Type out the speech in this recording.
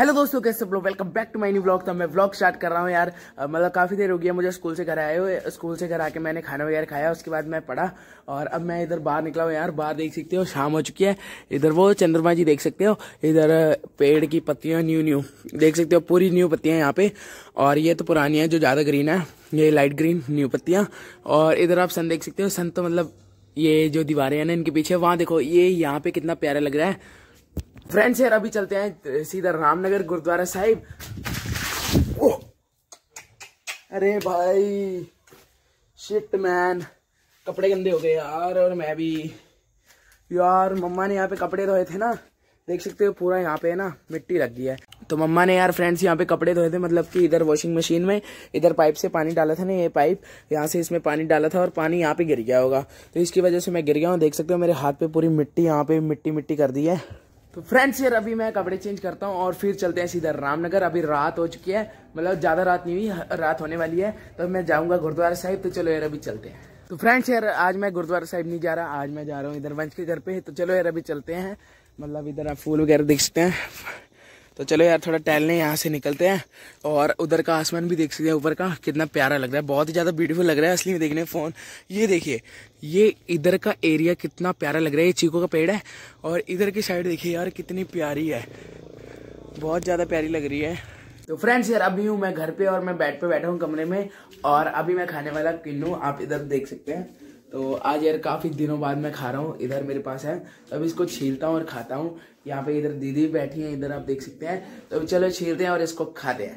hello दोस्तों कैसे सब लोग welcome back to my new blog तो मैं ब्लॉग स्टार्ट कर रहा हूँ यार मतलब काफ़ी देर हो गया मुझे स्कूल से घर आए हुए स्कूल से घर आके मैंने खाना वगैरह खाया उसके बाद मैं पढ़ा और अब मैं इधर बाहर निकला हूँ यार बाहर देख सकते हो शाम हो चुकी है इधर वो चंद्रमा जी देख सकते हो इधर पेड़ की पत्तियां न्यू न्यू देख सकते हो पूरी न्यू पत्तियां यहाँ पे और ये तो पुरानी है जो ज़्यादा ग्रीन है ये लाइट ग्रीन न्यू पत्तियां और इधर आप सन देख सकते हो सन तो मतलब ये जो दीवारें हैं ना इनके पीछे वहाँ देखो ये यहाँ पे कितना प्यारा लग रहा है फ्रेंड्स यार अभी चलते हैं सीधा रामनगर गुरुद्वारा साहिब अरे भाई शिट मैन कपड़े गंदे हो गए यार और मैं भी यार मम्मा ने यहाँ पे कपड़े धोए थे ना देख सकते हो पूरा यहाँ पे है ना मिट्टी लग गई है तो मम्मा ने यार फ्रेंड्स यहाँ पे कपड़े धोए थे मतलब कि इधर वॉशिंग मशीन में इधर पाइप से पानी डाला था ना ये पाइप यहाँ से इसमें पानी डाला था और पानी यहाँ पे गिर गया होगा तो इसकी वजह से मैं गिर गया हूँ देख सकते हो मेरे हाथ पे पूरी मिट्टी यहाँ पे मिट्टी मिट्टी कर दी है तो फ्रेंड्स यार अभी मैं कपड़े चेंज करता हूँ और फिर चलते हैं सीधा रामनगर अभी रात हो चुकी है मतलब ज़्यादा रात नहीं हुई रात होने वाली है तो मैं जाऊँगा गुरुद्वारा साहिब तो चलो यार अभी चलते हैं तो फ्रेंड्स यार आज मैं गुरुद्वारा साहिब नहीं जा रहा आज मैं जा रहा हूँ इधर वंश के घर पे तो चलो यार अभी चलते हैं मतलब इधर आप फूल वगैरह देख सकते हैं तो चलो यार थोड़ा टहलने यहाँ से निकलते हैं और उधर का आसमान भी देख सकते हैं ऊपर का कितना प्यारा लग रहा है बहुत ही ज़्यादा ब्यूटीफुल लग रहा है असली में देखने फ़ोन ये देखिए ये इधर का एरिया कितना प्यारा लग रहा है ये चीकू का पेड़ है और इधर की साइड देखिए यार कितनी प्यारी है बहुत ज़्यादा प्यारी लग रही है तो फ्रेंड्स यार अभी हूँ मैं घर पर और मैं बेड पर बैठा हूँ कमरे में और अभी मैं खाने वाला किन्नू आप इधर देख सकते हैं तो आज यार काफ़ी दिनों बाद मैं खा रहा हूँ इधर मेरे पास है तो अभी इसको छीलता हूँ और खाता हूँ यहाँ पे इधर दीदी बैठी हैं इधर आप देख सकते हैं तो अभी चलो छीलते हैं और इसको खाते हैं